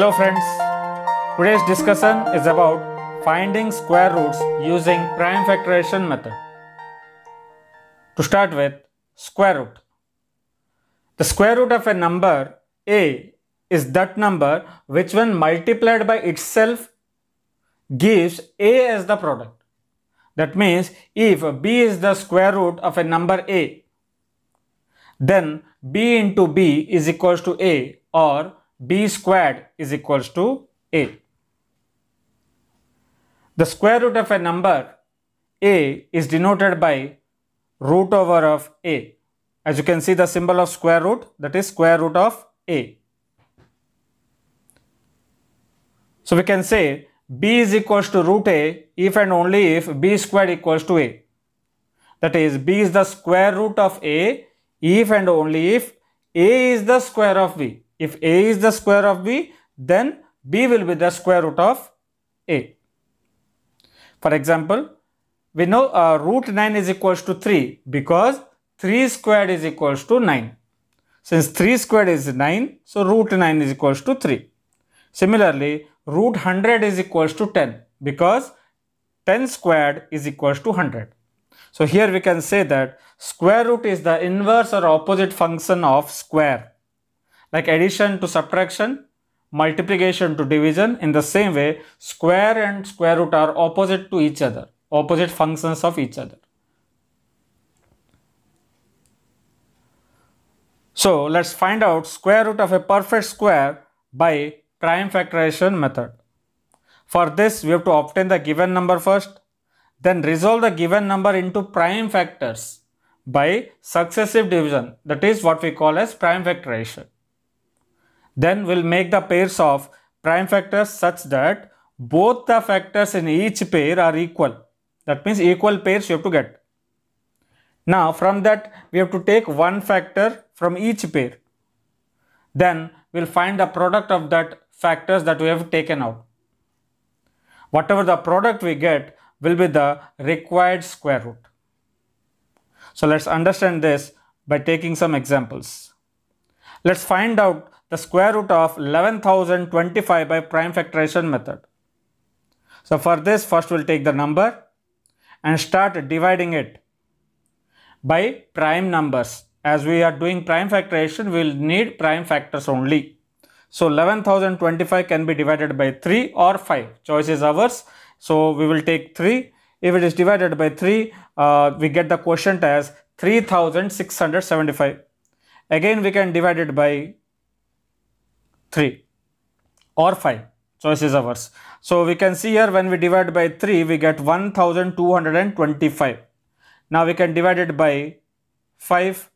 Hello friends, today's discussion is about finding square roots using prime factorization method. To start with, square root. The square root of a number a is that number which when multiplied by itself gives a as the product. That means if b is the square root of a number a, then b into b is equals to a or b squared is equals to a. The square root of a number a is denoted by root over of a. As you can see the symbol of square root that is square root of a. So we can say b is equals to root a if and only if b squared equals to a. That is b is the square root of a if and only if a is the square of b. If A is the square of B, then B will be the square root of A. For example, we know uh, root 9 is equals to 3 because 3 squared is equals to 9. Since 3 squared is 9, so root 9 is equals to 3. Similarly, root 100 is equals to 10 because 10 squared is equals to 100. So here we can say that square root is the inverse or opposite function of square like addition to subtraction, multiplication to division. In the same way, square and square root are opposite to each other, opposite functions of each other. So let's find out square root of a perfect square by prime factorization method. For this, we have to obtain the given number first, then resolve the given number into prime factors by successive division. That is what we call as prime factorization. Then we'll make the pairs of prime factors such that both the factors in each pair are equal. That means equal pairs you have to get. Now from that we have to take one factor from each pair. Then we'll find the product of that factors that we have taken out. Whatever the product we get will be the required square root. So let's understand this by taking some examples. Let's find out the square root of 11,025 by prime factorization method. So for this first we'll take the number and start dividing it by prime numbers. As we are doing prime factorization, we'll need prime factors only. So 11,025 can be divided by 3 or 5. Choice is ours. So we will take 3. If it is divided by 3, uh, we get the quotient as 3675. Again, we can divide it by 3 or 5. Choices is ours. So, we can see here when we divide by 3, we get 1225. Now, we can divide it by 5.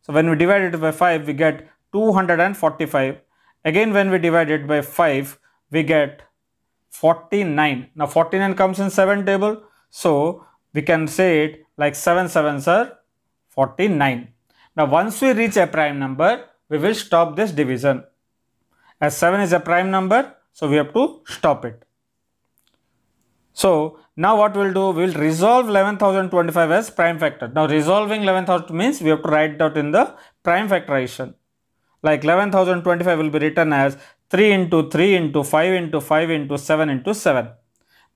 So, when we divide it by 5, we get 245. Again, when we divide it by 5, we get 49. Now, 49 comes in 7 table. So, we can say it like 7 sevens are 49. Now once we reach a prime number, we will stop this division. As 7 is a prime number, so we have to stop it. So now what we'll do, we'll resolve 11,025 as prime factor. Now resolving 11,000 means we have to write that in the prime factorization. Like 11,025 will be written as 3 into 3 into 5 into 5 into 7 into 7.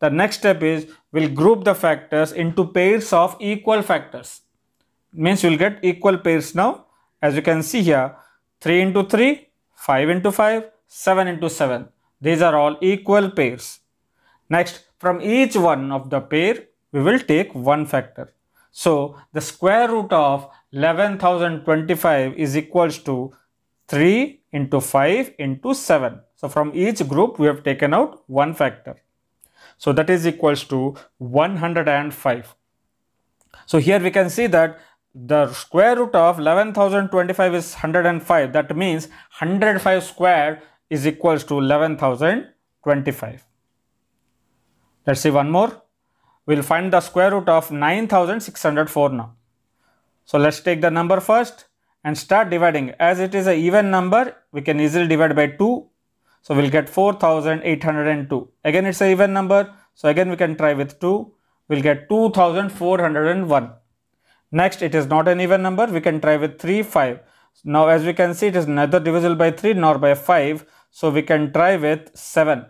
The next step is we'll group the factors into pairs of equal factors means you will get equal pairs now as you can see here 3 into 3 5 into 5 7 into 7 these are all equal pairs next from each one of the pair we will take one factor so the square root of 11025 is equals to 3 into 5 into 7 so from each group we have taken out one factor so that is equals to 105 so here we can see that the square root of 11,025 is 105. That means 105 square is equals to 11,025. Let's see one more. We'll find the square root of 9,604 now. So let's take the number first and start dividing. As it is an even number, we can easily divide by 2. So we'll get 4,802. Again, it's an even number. So again, we can try with 2. We'll get 2,401. Next, it is not an even number. We can try with 3, 5. Now, as we can see, it is neither divisible by 3 nor by 5. So, we can try with 7.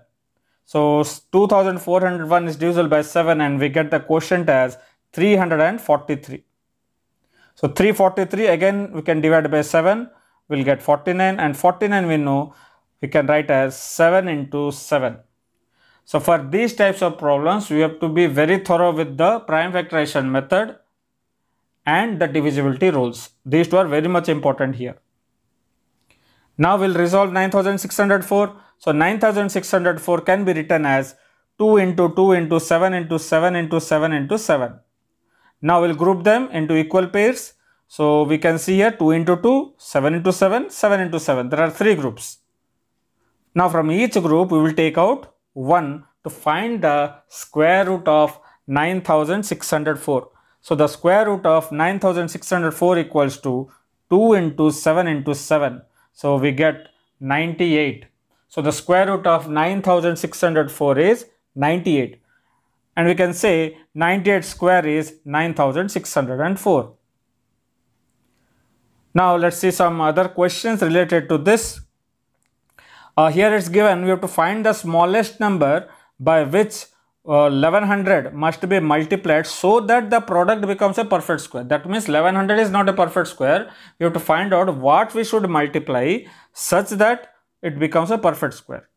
So, 2401 is divisible by 7 and we get the quotient as 343. So, 343 again we can divide by 7. We'll get 49 and 49 we know we can write as 7 into 7. So, for these types of problems, we have to be very thorough with the prime factorization method and the divisibility rules. These two are very much important here. Now we'll resolve 9604. So 9604 can be written as 2 into 2 into 7 into 7 into 7 into 7. Now we'll group them into equal pairs. So we can see here 2 into 2, 7 into 7, 7 into 7. There are three groups. Now from each group we will take out 1 to find the square root of 9604. So the square root of 9604 equals to 2 into 7 into 7. So we get 98. So the square root of 9604 is 98. And we can say 98 square is 9604. Now let's see some other questions related to this. Uh, here it's given we have to find the smallest number by which 1100 must be multiplied so that the product becomes a perfect square that means 1100 is not a perfect square we have to find out what we should multiply such that it becomes a perfect square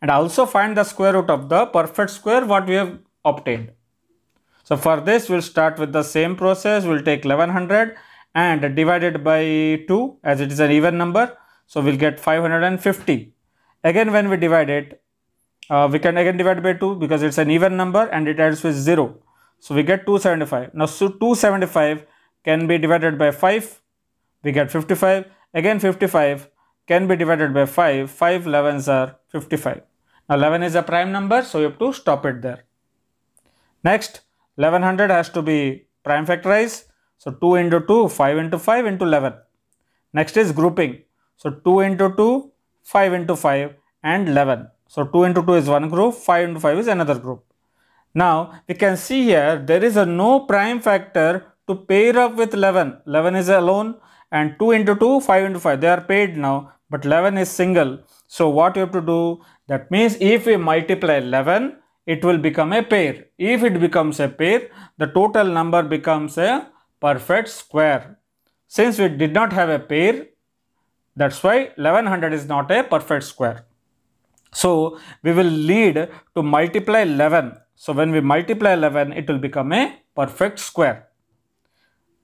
and also find the square root of the perfect square what we have obtained so for this we'll start with the same process we'll take 1100 and divided by 2 as it is an even number so we'll get 550 again when we divide it uh, we can again divide by 2 because it's an even number and it adds with 0. So we get 275. Now so 275 can be divided by 5. We get 55. Again 55 can be divided by 5. 5 11s are 55. Now 11 is a prime number so you have to stop it there. Next 1100 has to be prime factorized. So 2 into 2, 5 into 5 into 11. Next is grouping. So 2 into 2, 5 into 5 and 11. So 2 into 2 is one group, 5 into 5 is another group. Now we can see here there is a no prime factor to pair up with 11. 11 is alone and 2 into 2, 5 into 5. They are paired now but 11 is single. So what you have to do that means if we multiply 11 it will become a pair. If it becomes a pair the total number becomes a perfect square. Since we did not have a pair that's why 1100 is not a perfect square. So we will lead to multiply 11. So when we multiply 11, it will become a perfect square.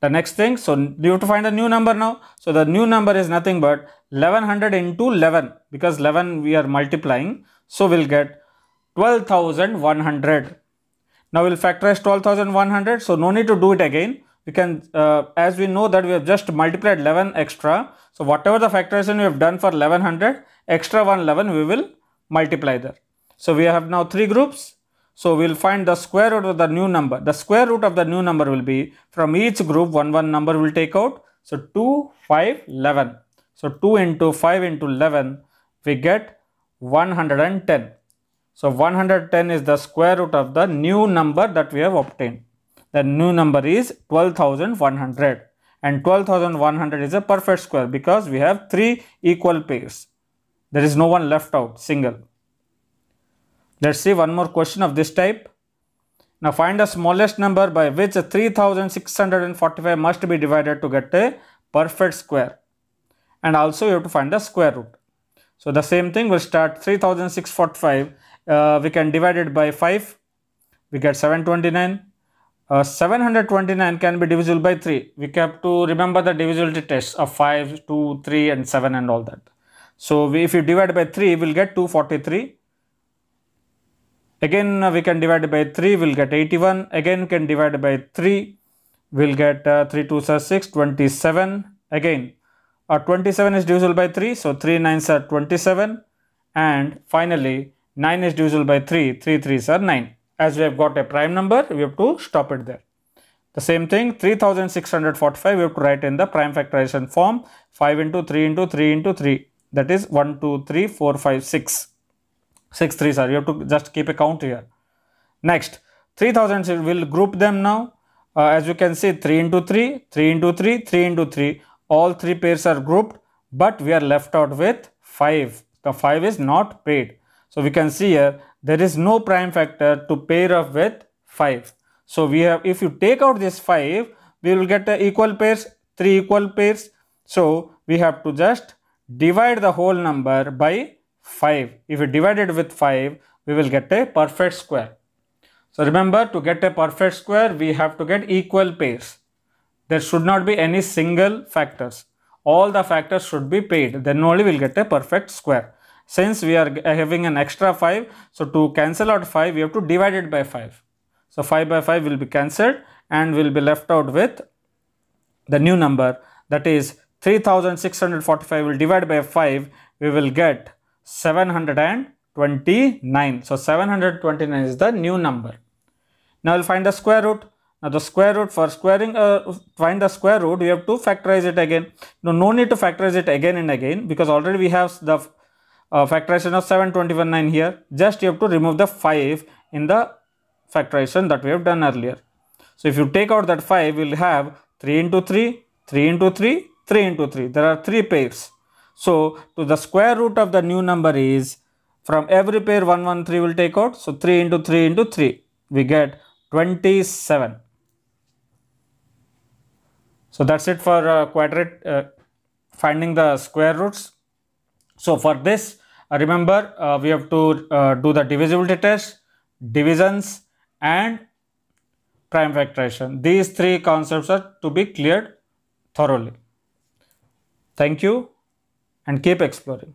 The next thing, so you have to find a new number now. So the new number is nothing but 1100 into 11 because 11 we are multiplying. So we'll get 12,100. Now we'll factorize 12,100. So no need to do it again. We can, uh, as we know that we have just multiplied 11 extra. So whatever the factorization we have done for 1100, extra 111 we will multiply there. So we have now three groups. So we will find the square root of the new number. The square root of the new number will be from each group one one number will take out. So 2, 5, 11. So 2 into 5 into 11 we get 110. So 110 is the square root of the new number that we have obtained. The new number is 12,100 and 12,100 is a perfect square because we have three equal pairs. There is no one left out, single. Let's see one more question of this type. Now find the smallest number by which 3645 must be divided to get a perfect square. And also you have to find the square root. So the same thing will start 3645. Uh, we can divide it by 5. We get 729. Uh, 729 can be divisible by 3. We have to remember the divisibility test of 5, 2, 3 and 7 and all that. So, we, if you divide by 3, we will get 243. Again, uh, we can divide by 3, we will get 81. Again, we can divide by 3, we will get uh, 3 2, 6, 27. Again, uh, 27 is divisible by 3, so 3 9s are 27. And finally, 9 is divisible by 3, 3 3s are 9. As we have got a prime number, we have to stop it there. The same thing 3645 we have to write in the prime factorization form 5 into 3 into 3 into 3 that is 1 2 3 4 5 6 6 3 sir you have to just keep a count here next 3000 We will group them now uh, as you can see 3 into 3 3 into 3 3 into 3 all three pairs are grouped but we are left out with 5 the 5 is not paid so we can see here there is no prime factor to pair up with 5 so we have if you take out this 5 we will get equal pairs 3 equal pairs so we have to just divide the whole number by 5. If we divide it with 5, we will get a perfect square. So remember to get a perfect square, we have to get equal pairs. There should not be any single factors. All the factors should be paid. Then only we will get a perfect square. Since we are uh, having an extra 5, so to cancel out 5, we have to divide it by 5. So 5 by 5 will be cancelled and we will be left out with the new number that is 3645 will divide by 5 we will get 729 so 729 is the new number now we'll find the square root now the square root for squaring uh, find the square root we have to factorize it again no no need to factorize it again and again because already we have the uh, factorization of 7219 here just you have to remove the 5 in the factorization that we have done earlier so if you take out that 5 we'll have 3 into 3 3 into 3 3 into 3. There are 3 pairs. So, to the square root of the new number is from every pair 113 will take out. So, 3 into 3 into 3. We get 27. So, that's it for uh, quadrat uh, finding the square roots. So, for this uh, remember uh, we have to uh, do the divisibility test, divisions and prime factorization. These three concepts are to be cleared thoroughly. Thank you and keep exploring.